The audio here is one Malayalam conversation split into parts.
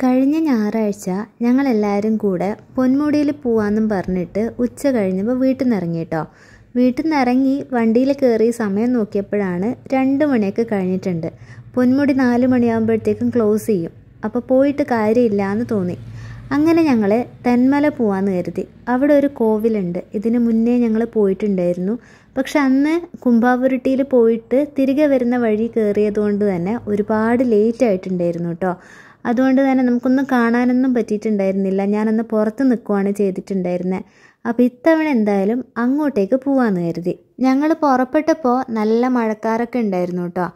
കഴിഞ്ഞ ഞായറാഴ്ച ഞങ്ങളെല്ലാവരും കൂടെ പൊന്മുടിയിൽ പോവാമെന്നും പറഞ്ഞിട്ട് ഉച്ച കഴിഞ്ഞപ്പോൾ വീട്ടിൽ നിന്ന് ഇറങ്ങി കേട്ടോ വീട്ടിൽ നിന്ന് ഇറങ്ങി വണ്ടിയിൽ കയറി സമയം നോക്കിയപ്പോഴാണ് രണ്ട് മണിയൊക്കെ കഴിഞ്ഞിട്ടുണ്ട് പൊന്മുടി നാല് മണിയാകുമ്പോഴത്തേക്കും ക്ലോസ് ചെയ്യും അപ്പോൾ പോയിട്ട് കാര്യമില്ല എന്ന് തോന്നി അങ്ങനെ ഞങ്ങൾ തെന്മല പോവാമെന്ന് കരുതി അവിടെ ഒരു കോവിലുണ്ട് ഇതിന് മുന്നേ ഞങ്ങൾ പോയിട്ടുണ്ടായിരുന്നു പക്ഷെ അന്ന് കുമ്പാവുരുട്ടിയിൽ പോയിട്ട് തിരികെ വരുന്ന വഴി കയറിയതുകൊണ്ട് തന്നെ ഒരുപാട് ലേറ്റ് ആയിട്ടുണ്ടായിരുന്നു കേട്ടോ അതുകൊണ്ട് തന്നെ നമുക്കൊന്നും കാണാനൊന്നും പറ്റിയിട്ടുണ്ടായിരുന്നില്ല ഞാനൊന്ന് പുറത്ത് നിൽക്കുവാണ് ചെയ്തിട്ടുണ്ടായിരുന്നത് അപ്പോൾ ഇത്തവണ എന്തായാലും അങ്ങോട്ടേക്ക് പോവാമെന്ന് കരുതി ഞങ്ങൾ പുറപ്പെട്ടപ്പോൾ നല്ല മഴക്കാരൊക്കെ ഉണ്ടായിരുന്നു കേട്ടോ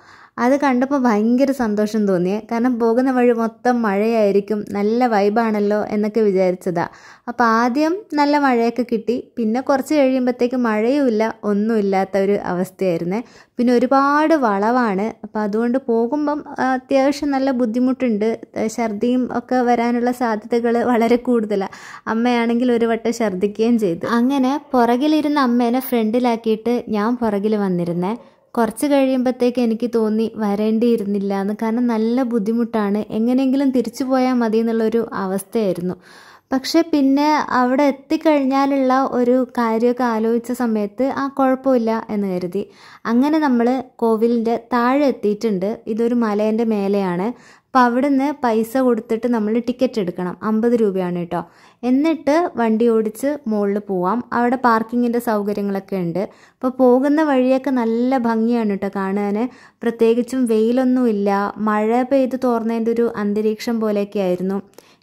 അത് കണ്ടപ്പോൾ ഭയങ്കര സന്തോഷം തോന്നിയേ കാരണം പോകുന്ന വഴി മൊത്തം മഴയായിരിക്കും നല്ല വൈബാണല്ലോ എന്നൊക്കെ വിചാരിച്ചതാ അപ്പോൾ ആദ്യം നല്ല മഴയൊക്കെ കിട്ടി പിന്നെ കുറച്ച് കഴിയുമ്പോഴത്തേക്ക് മഴയുമില്ല ഒന്നുമില്ലാത്ത ഒരു അവസ്ഥയായിരുന്നു പിന്നെ ഒരുപാട് വളവാണ് അപ്പോൾ അതുകൊണ്ട് പോകുമ്പം അത്യാവശ്യം നല്ല ബുദ്ധിമുട്ടുണ്ട് ഛർദിയും ഒക്കെ വരാനുള്ള സാധ്യതകൾ വളരെ കൂടുതലാണ് അമ്മയാണെങ്കിൽ ഒരു വട്ടം ഛർദിക്കുകയും ചെയ്തു അങ്ങനെ പുറകിലിരുന്ന അമ്മേനെ ഫ്രണ്ടിലാക്കിയിട്ട് ഞാൻ പുറകിൽ വന്നിരുന്നേ കുറച്ച് കഴിയുമ്പോഴത്തേക്ക് എനിക്ക് തോന്നി വരേണ്ടിയിരുന്നില്ല എന്ന് കാരണം നല്ല ബുദ്ധിമുട്ടാണ് എങ്ങനെയെങ്കിലും തിരിച്ചു പോയാൽ മതി എന്നുള്ളൊരു അവസ്ഥയായിരുന്നു പക്ഷെ പിന്നെ അവിടെ എത്തിക്കഴിഞ്ഞാലുള്ള ഒരു കാര്യമൊക്കെ ആലോചിച്ച സമയത്ത് ആ കുഴപ്പമില്ല എന്ന് കരുതി അങ്ങനെ നമ്മൾ കോവിലിൻ്റെ താഴെ എത്തിയിട്ടുണ്ട് ഇതൊരു മലേൻ്റെ മേലെയാണ് അപ്പോൾ നിന്ന് പൈസ കൊടുത്തിട്ട് നമ്മൾ ടിക്കറ്റ് എടുക്കണം അമ്പത് രൂപയാണ് കേട്ടോ എന്നിട്ട് വണ്ടി ഓടിച്ച് മുകളിൽ പോവാം അവിടെ പാർക്കിങ്ങിൻ്റെ സൗകര്യങ്ങളൊക്കെ ഉണ്ട് അപ്പോൾ പോകുന്ന വഴിയൊക്കെ നല്ല ഭംഗിയാണ് കേട്ടോ കാണാൻ പ്രത്യേകിച്ചും വെയിലൊന്നുമില്ല മഴ പെയ്ത് തോർന്നതിൻ്റെ ഒരു അന്തരീക്ഷം പോലെയൊക്കെ ആയിരുന്നു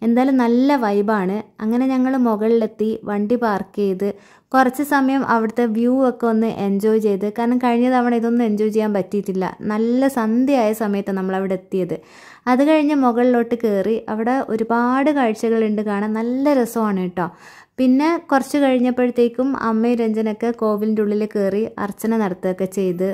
എന്തായാലും നല്ല വൈബാണ് അങ്ങനെ ഞങ്ങൾ മുകളിലെത്തി വണ്ടി പാർക്ക് ചെയ്ത് കുറച്ച് സമയം അവിടുത്തെ വ്യൂ ഒക്കെ ഒന്ന് എൻജോയ് ചെയ്ത് കാരണം കഴിഞ്ഞ തവണ ഇതൊന്നും എൻജോയ് ചെയ്യാൻ പറ്റിയിട്ടില്ല നല്ല സന്ധ്യയായ സമയത്ത് നമ്മൾ അവിടെ എത്തിയത് അത് കഴിഞ്ഞ് മുകളിലോട്ട് കയറി അവിടെ ഒരുപാട് കാഴ്ചകളുണ്ട് കാണാൻ നല്ല രസമാണ് കേട്ടോ പിന്നെ കുറച്ച് കഴിഞ്ഞപ്പോഴത്തേക്കും അമ്മയും രഞ്ജനൊക്കെ കോവിലിൻ്റെ ഉള്ളിൽ കയറി അർച്ചന നടത്തുകയൊക്കെ ചെയ്ത്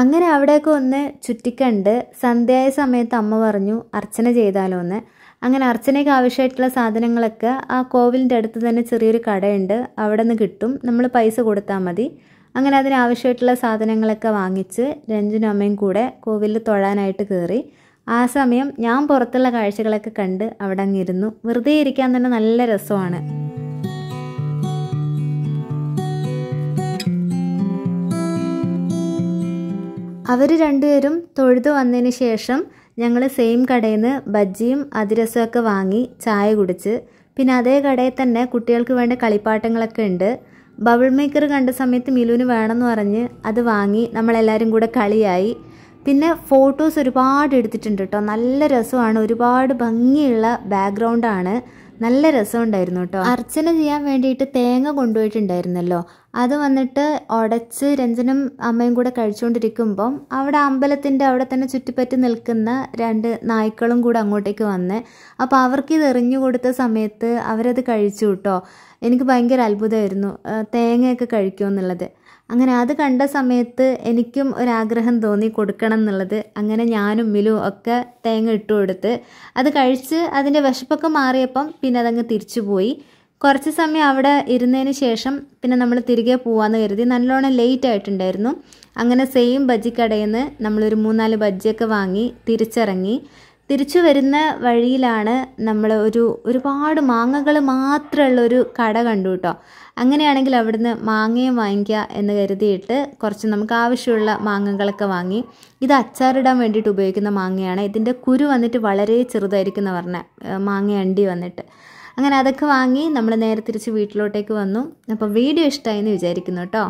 അങ്ങനെ അവിടെയൊക്കെ ഒന്ന് ചുറ്റിക്കണ്ട് സന്ധ്യയായ സമയത്ത് അമ്മ പറഞ്ഞു അർച്ചന ചെയ്താലോ എന്ന് അങ്ങനെ അർച്ചനയ്ക്ക് ആവശ്യമായിട്ടുള്ള സാധനങ്ങളൊക്കെ ആ കോവിലിൻ്റെ അടുത്ത് തന്നെ ചെറിയൊരു കടയുണ്ട് അവിടെ നിന്ന് കിട്ടും നമ്മൾ പൈസ കൊടുത്താൽ മതി അങ്ങനെ അതിനാവശ്യമായിട്ടുള്ള സാധനങ്ങളൊക്കെ വാങ്ങിച്ച് രഞ്ജനും അമ്മയും കൂടെ കോവിലിൽ തൊഴാനായിട്ട് കയറി ആ സമയം ഞാൻ പുറത്തുള്ള കാഴ്ചകളൊക്കെ കണ്ട് അവിടെ അങ്ങിരുന്നു വെറുതെ ഇരിക്കാൻ തന്നെ നല്ല രസമാണ് അവർ രണ്ടുപേരും തൊഴുതു വന്നതിന് ശേഷം ഞങ്ങൾ സെയിം കടയിൽ നിന്ന് ബജ്ജിയും അതിരസമൊക്കെ വാങ്ങി ചായ കുടിച്ച് പിന്നെ അതേ കടയിൽ തന്നെ കുട്ടികൾക്ക് വേണ്ട കളിപ്പാട്ടങ്ങളൊക്കെ ഉണ്ട് ബബിൾ മേക്കർ കണ്ട സമയത്ത് മിലുവിന് വേണമെന്ന് പറഞ്ഞ് അത് വാങ്ങി നമ്മളെല്ലാവരും കൂടെ കളിയായി പിന്നെ ഫോട്ടോസ് ഒരുപാട് എടുത്തിട്ടുണ്ട് കേട്ടോ നല്ല രസമാണ് ഒരുപാട് ഭംഗിയുള്ള ബാക്ക്ഗ്രൗണ്ടാണ് നല്ല രസമുണ്ടായിരുന്നു കേട്ടോ അർച്ചന ചെയ്യാൻ വേണ്ടിയിട്ട് തേങ്ങ കൊണ്ടുപോയിട്ടുണ്ടായിരുന്നല്ലോ അത് വന്നിട്ട് ഉടച്ച് രഞ്ജനും അമ്മയും കൂടെ കഴിച്ചുകൊണ്ടിരിക്കുമ്പം അവിടെ അമ്പലത്തിൻ്റെ അവിടെ തന്നെ ചുറ്റിപ്പറ്റി നിൽക്കുന്ന രണ്ട് നായ്ക്കളും കൂടെ അങ്ങോട്ടേക്ക് വന്ന് അപ്പോൾ അവർക്ക് ഇത് എറിഞ്ഞു കൊടുത്ത സമയത്ത് അവരത് കഴിച്ചു കേട്ടോ എനിക്ക് ഭയങ്കര അത്ഭുതമായിരുന്നു തേങ്ങയൊക്കെ കഴിക്കുമെന്നുള്ളത് അങ്ങനെ അത് കണ്ട സമയത്ത് എനിക്കും ഒരാഗ്രഹം തോന്നി കൊടുക്കണം എന്നുള്ളത് അങ്ങനെ ഞാനും മിലു ഒക്കെ തേങ്ങ ഇട്ടു കൊടുത്ത് അത് കഴിച്ച് അതിൻ്റെ വിശപ്പൊക്കെ മാറിയപ്പം പിന്നെ അതങ്ങ് തിരിച്ചു പോയി കുറച്ച് സമയം അവിടെ ഇരുന്നതിന് ശേഷം പിന്നെ നമ്മൾ തിരികെ പോകാമെന്ന് കരുതി നല്ലോണം ലേറ്റ് ആയിട്ടുണ്ടായിരുന്നു അങ്ങനെ സെയിം ബജ്ജിക്കടയിൽ നിന്ന് നമ്മളൊരു മൂന്നാല് ബജ്ജിയൊക്കെ വാങ്ങി തിരിച്ചിറങ്ങി തിരിച്ചു വരുന്ന വഴിയിലാണ് നമ്മൾ ഒരു ഒരുപാട് മാങ്ങകൾ മാത്രമുള്ള ഒരു കട കണ്ടു കേട്ടോ അങ്ങനെയാണെങ്കിൽ അവിടുന്ന് മാങ്ങയും വാങ്ങിക്കുക എന്ന് കരുതിയിട്ട് കുറച്ച് നമുക്ക് ആവശ്യമുള്ള മാങ്ങകളൊക്കെ വാങ്ങി ഇത് അച്ചാറിടാൻ വേണ്ടിയിട്ട് ഉപയോഗിക്കുന്ന മാങ്ങയാണ് ഇതിൻ്റെ കുരു വന്നിട്ട് വളരെ ചെറുതായിരിക്കും എന്ന് പറഞ്ഞ മാങ്ങ അണ്ടി വന്നിട്ട് അങ്ങനെ അതൊക്കെ വാങ്ങി നമ്മൾ നേരെ തിരിച്ച് വീട്ടിലോട്ടേക്ക് വന്നു അപ്പോൾ വീഡിയോ ഇഷ്ടമായി എന്ന് വിചാരിക്കുന്നു കേട്ടോ